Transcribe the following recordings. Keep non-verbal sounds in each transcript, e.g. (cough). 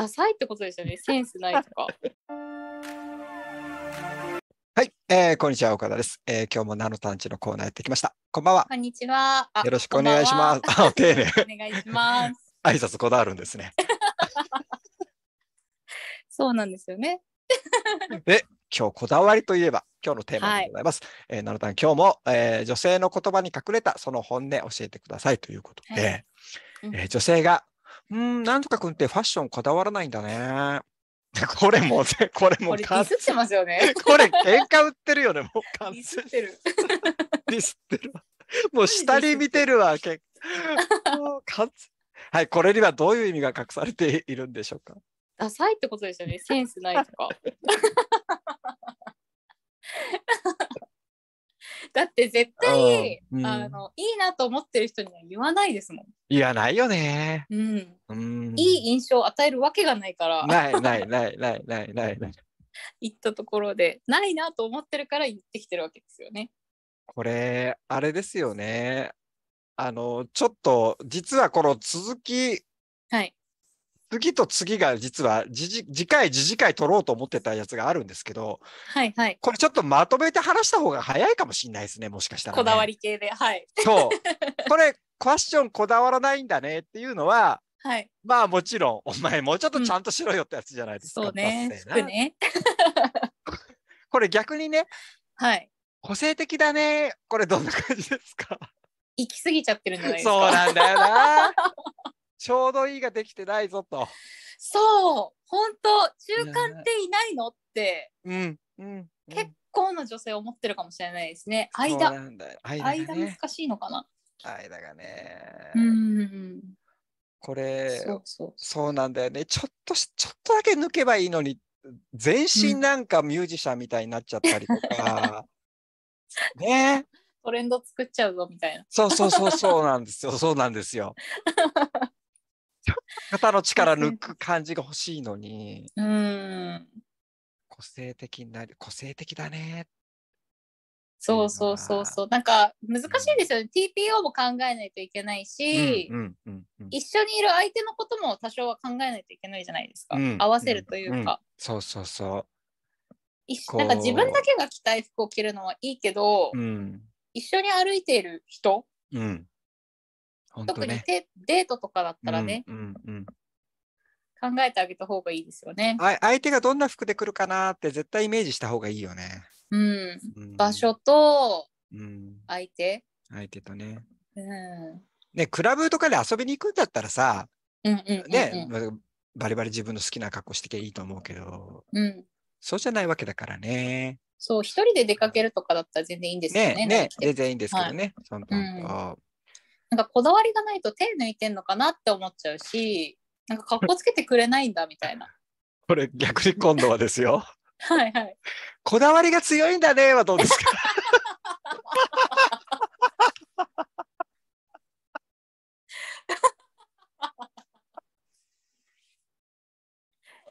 ダサいってことですよね。センスないとか。(laughs) はい、えー、こんにちは岡田です、えー。今日もナノタンチのコーナーやってきました。こんばんは。こんにちは。よろしくお願いします。あ、丁寧。(laughs) お願いします。挨拶こだわるんですね。(laughs) そうなんですよね。で、今日こだわりといえば、今日のテーマでございます。はい、えー、ナノタン、今日も、えー、女性の言葉に隠れたその本音教えてくださいということで、はいうん、えー、女性がうん、なんとか君ってファッションこだわらないんだね。(laughs) これも、(laughs) これも、これディスってますよね。(laughs) これ、喧嘩売ってるよね、もう完全。ディスってる。ディスってる。もう下に見てるわ、結構。はい、これにはどういう意味が隠されているんでしょうか。ダサいってことですよね、センスないとか。(laughs) だって絶対、うん、あのいいなと思ってる人には言わないですもん。言わないよね。うん。うん、いい印象を与えるわけがないから。ないないないないないないい。言ったところでないなと思ってるから言ってきてるわけですよね。これあれですよね。あのちょっと実はこの続き次と次が実は次回次次回取ろうと思ってたやつがあるんですけど、はいはい、これちょっとまとめて話した方が早いかもしれないですねもしかしたら、ね、こだわり系ではいそう (laughs) これクエスチョンこだわらないんだねっていうのは、はい、まあもちろんお前もうちょっとちゃんとしろよってやつじゃないですか、うん、そうねね (laughs) これ逆にね、はい、個性的だねこれどんな感じですか行き過ぎちゃってるんじゃないですかそうなんだよなちょうどいいができてないぞと。そう本当中間っていないのって、うん、うん、結構の女性思ってるかもしれないですね間間,、ね、難しいのかな間がねうんこれそうなんだよねちょっとちょっとだけ抜けばいいのに全身なんかミュージシャンみたいになっちゃったりとか、うん、ねトレンド作っちゃうぞみたいなそうそうそうそうなんですよそうなんですよ (laughs) (laughs) 肩の力抜く感じが欲しいのに。うん。個性的になり、個性的だね。そうそうそうそう。なんか難しいですよね。TPO も考えないといけないし、一緒にいる相手のことも多少は考えないといけないじゃないですか。合わせるというか。そうそうそう。なんか自分だけが着たい服を着るのはいいけど、一緒に歩いている人、うん、特にデデートとかだったらね、うんうんうん、考えてあげた方がいいですよね相手がどんな服で来るかなって絶対イメージした方がいいよね。うん、うん、場所と相手、うん、相手とね。うん、ねクラブとかで遊びに行くんだったらさ、うんうんうんうん、ねバリバリ自分の好きな格好してきゃいいと思うけど、うん、そうじゃないわけだからね。そう一人で出かけるとかだったら全然いいんですよね。ねね全然いいんですけどね。はい、その、うんなんかこだわりがないと手抜いてんのかなって思っちゃうしなんかかっこつけてくれないんだみたいな (laughs) これ逆に今度はですよ (laughs) はいはいこだわりが強いんだねはどうですか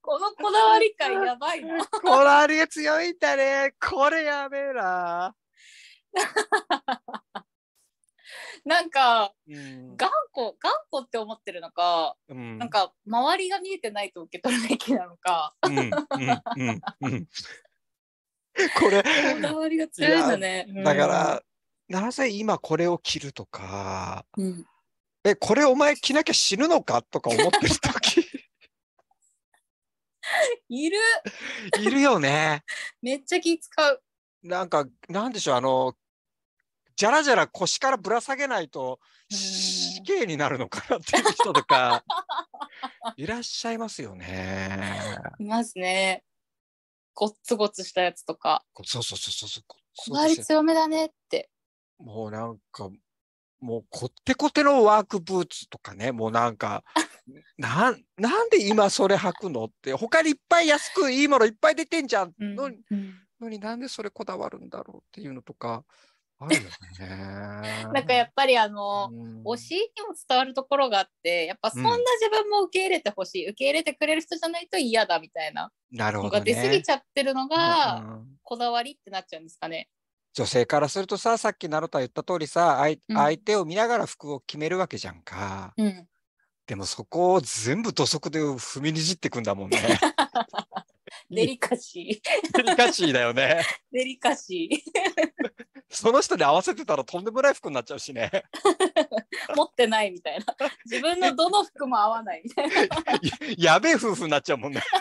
このこだわり感やばいな。(laughs) こだわりが強いんだね。これやべえな。なんか、うん、頑固頑固って思ってるのか、うん、なんか周りが見えてないと受け取るべきなのか。(laughs) これこわりが強いんだね。だから、なぜ今これを着るとか、うん、えこれお前着なきゃ死ぬのかとか思ってる時 (laughs) いるいるよね。(laughs) めっちゃ気使う。なんかなんでしょうあのじゃらじゃら腰からぶら下げないと死刑になるのかなっていう人とか (laughs) いらっしゃいますよね。いますね。ごっつごつしたやつとか。そうそうそうそう。こだわり強めだねって。もうなんかもうこってこてのワークブーツとかねもうなんか (laughs) ななんで今それ履くのって他にいっぱい安くいいものいっぱい出てんじゃんのうん、のになんでそれこだわるんだろうっていうのとかあるよね。(laughs) なんかやっぱりあの、推しにも伝わるところがあってやっぱそんな自分も受け入れてほしい、うん、受け入れてくれる人じゃないと嫌だみたいななるほど、ね、出過ぎちゃってるのがこだわりってなっちゃうんですかね。女性からするとささっきナロタ言った通りさ相,、相手を見ながら服を決めるわけじゃんか、うん、でもそこを全部土足で踏みにじってくんだもんね。(laughs) デリカシー。(laughs) デリカシーだよね。デリカシー。その人に合わせてたらとんでもない服になっちゃうしね (laughs) 持ってないみたいな自分のどの服も合わないみたいな (laughs) やべえ夫婦になっちゃうもんね (laughs)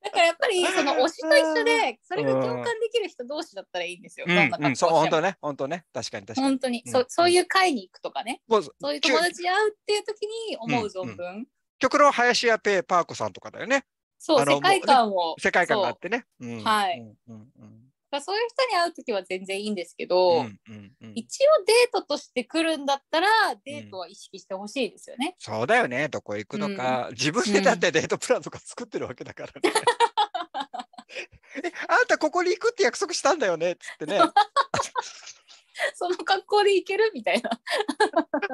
だからやっぱりその推しと一緒でそれが共感できる人同士だったらいいんですよ。うん、うん、そう本当ね本当ね確かに確かに。本当に、うん、そそういう会に行くとかね、うん、そういう友達に会うっていう時に思う存分。うんうん、極論林家ペーパー子さんとかだよね。そう世界観を、ね、世界観があってね。はい。うんうんうんだそういう人に会う時は全然いいんですけど、うんうんうん、一応デートとして来るんだったらデートは意識してほしいですよね、そうだよねどこ行くのか、うん、自分でだってデートプランとか作ってるわけだからね、ね (laughs) えあんたここに行くって約束したんだよねっつってね (laughs) その格好で行けるみたいな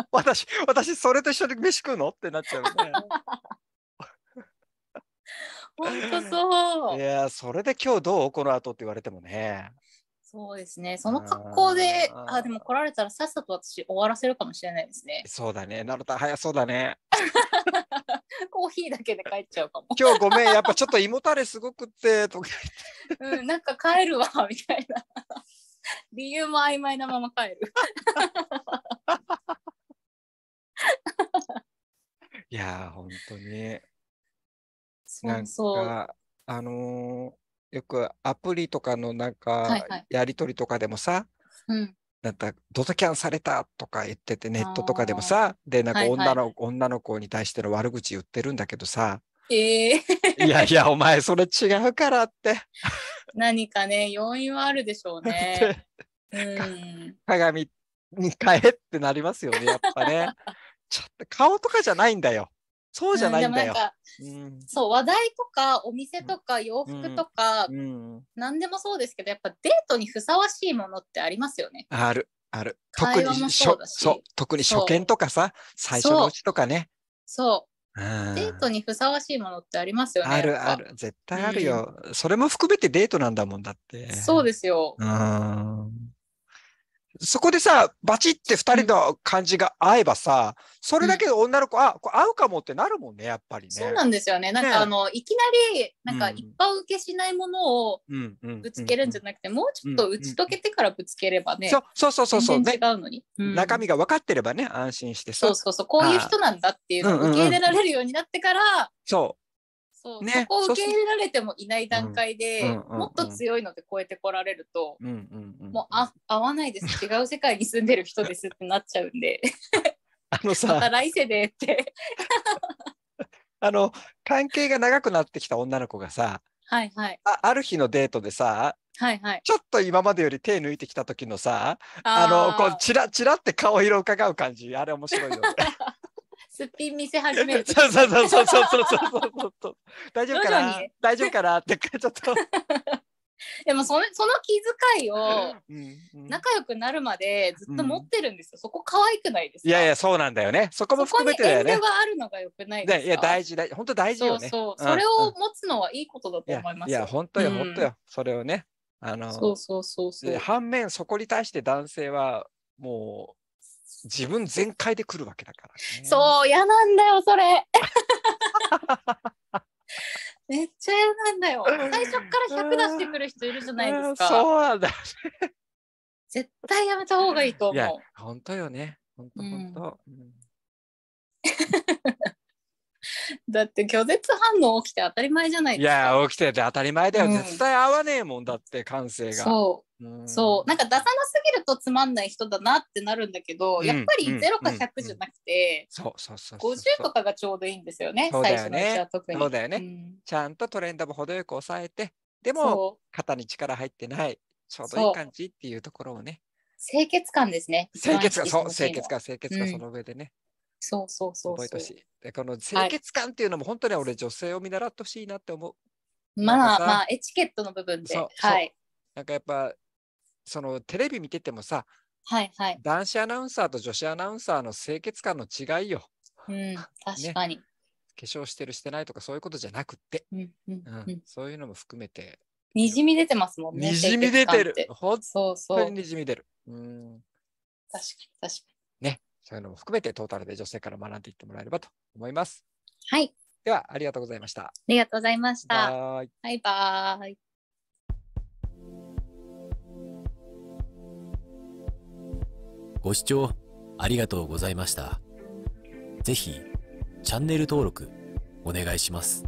(laughs) 私私それと一緒に飯食うのってなっちゃうね本当 (laughs) そう。いや、それで今日どうこの後って言われてもね。そうですね。その格好で、ああ、でも来られたらさっさと私終わらせるかもしれないですね。そうだね。なるた早そうだね。(laughs) コーヒーだけで帰っちゃうかも。今日ごめん、やっぱちょっと胃もたれすごくって、とか言って。うん、なんか帰るわ、(laughs) みたいな。理由も曖昧なまま帰る。いやー、本当に。なんかあのー、よくアプリとかのなんかやり取りとかでもさ、はいはい、なんかドタキャンされたとか言っててネットとかでもさでなんか女のはいはい、女の子に対しての悪口言ってるんだけどさ、えー、いやいやお前それ違うからって何かね要因はあるでしょうね、うん、鏡に変えってなりますよねやっぱねちょっと顔とかじゃないんだよそうじゃないんだよ。うん、そう話題とかお店とか洋服とか、うんうん、何でもそうですけどやっぱデートにふさわしいものってありますよね。あるある特にそう特に初見とかさ最初のうちとかね。そうデートにふさわしいものってありますよね。あるある絶対あるよ、それも含めてデートなんだもんだって。そうですよ。うんそこでさ、バチって2人の感じが合えばさ、それだけで女の子、うん、あ、これ合うかもってなるもんね、やっぱりね。そうなんですよね。なんか、ね、あの、いきなり、なんか一般受けしないものをぶつけるんじゃなくて、もうちょっと打ち解けてからぶつければね。そうそうそうそうそう。全然違うのに、うん、中身が分かってればね、安心してそうそうそう、こういう人なんだっていうのを受け入れられるようになってから、うんうんうん、そう。そう、ね、そこを受け入れられてもいない段階で、もっと強いので超えてこられると、うんうんうんもうあ合わないです違う世界に住んでる人ですってなっちゃうんであのさまた来世でってあの関係が長くなってきた女の子がさはいはいあある日のデートでさはいはい、ちょっと今までより手抜いてきた時のさあのこうチラチラって顔色を伺う感じあれ面白いよね。(laughs) すっぴん見せ始める。そ (laughs) うそうそうそうそうそうそうそう。大丈夫かな。大丈夫かなってちょっとでもそのその気遣いを仲良くなるまでずっと持ってるんですよ、うん、そこ可愛くないですかいやいやそうなんだよねそこも含めてだよねがあるのが良くないいや大事だ本当大事よねそうそう、それを持つのはいいことだと思いますいや本当よ本当よ、それをねあのそうそうそうそう反面そこに対して男性はもう自分全開で来るわけだから、ね、そう嫌なんだよそれ (laughs) めっちゃ嫌なんだよ。最初から100出してくる人いるじゃないですか。そうなんだ。絶対やめた方がいいと思う。いや、本当よね。本当本当。(laughs) だって拒絶反応起きて当たり前じゃないですか。いや、起きてて当たり前だよ。うん、絶対合わねえもんだって感性が。そそうなんか出さなすぎるとつまんない人だなってなるんだけど、やっぱり0か100じゃなくて50とかがちょうどいいんですよね最初のは特に。そうだよね、ちゃんとトレンドも程よく抑えてでも肩に力入ってないちょうどいい感じっていうところをね。清潔感ですね。清潔感、そう、清潔感、清潔感、その上でね。そうそうそう覚えてほしい。で、この清潔感っていうのも本当に俺、女性を見習ってほしいなって思う。まあまあ、エチケットの部分で。はい。なんかやっぱそのテレビ見ててもさ、はいはい、男子アナウンサーと女子アナウンサーの清潔感の違いよ。うん、(laughs) 確かに、ね、化粧してるしてないとかそういうことじゃなくて、うんうんうん、そういうのも含めて。にじみ出てますもんね。にじみ出てる。本当ににじみ出る。うん確かに確かに。ね、そういうのも含めてトータルで女性から学んでいってもらえればと思います。はい。では、ありがとうございました。ありがとうございました。バイバイ。ご視聴ありがとうございました。ぜひ、チャンネル登録お願いします。